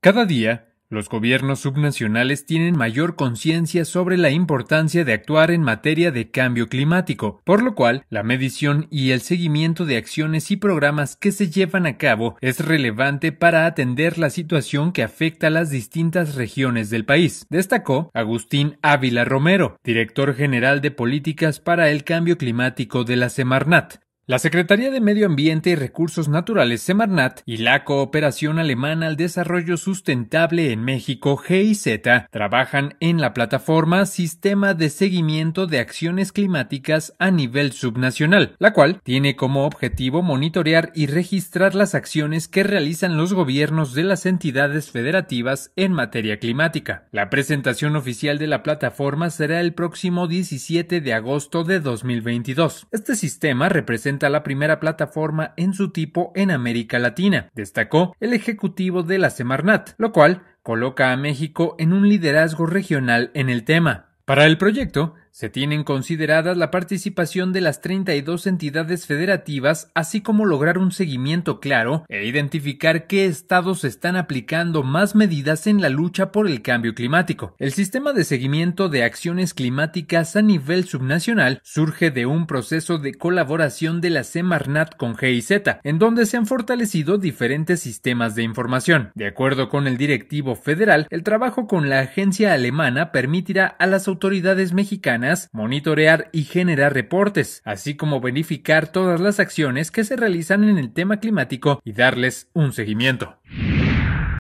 Cada día, los gobiernos subnacionales tienen mayor conciencia sobre la importancia de actuar en materia de cambio climático, por lo cual la medición y el seguimiento de acciones y programas que se llevan a cabo es relevante para atender la situación que afecta a las distintas regiones del país, destacó Agustín Ávila Romero, director general de Políticas para el Cambio Climático de la Semarnat. La Secretaría de Medio Ambiente y Recursos Naturales Semarnat y la Cooperación Alemana al Desarrollo Sustentable en México GIZ trabajan en la plataforma Sistema de Seguimiento de Acciones Climáticas a nivel subnacional, la cual tiene como objetivo monitorear y registrar las acciones que realizan los gobiernos de las entidades federativas en materia climática. La presentación oficial de la plataforma será el próximo 17 de agosto de 2022. Este sistema representa la primera plataforma en su tipo en América Latina, destacó el ejecutivo de la Semarnat, lo cual coloca a México en un liderazgo regional en el tema. Para el proyecto, se tienen consideradas la participación de las 32 entidades federativas, así como lograr un seguimiento claro e identificar qué estados están aplicando más medidas en la lucha por el cambio climático. El sistema de seguimiento de acciones climáticas a nivel subnacional surge de un proceso de colaboración de la Semarnat con GIZ, en donde se han fortalecido diferentes sistemas de información. De acuerdo con el directivo federal, el trabajo con la agencia alemana permitirá a las autoridades mexicanas monitorear y generar reportes, así como verificar todas las acciones que se realizan en el tema climático y darles un seguimiento.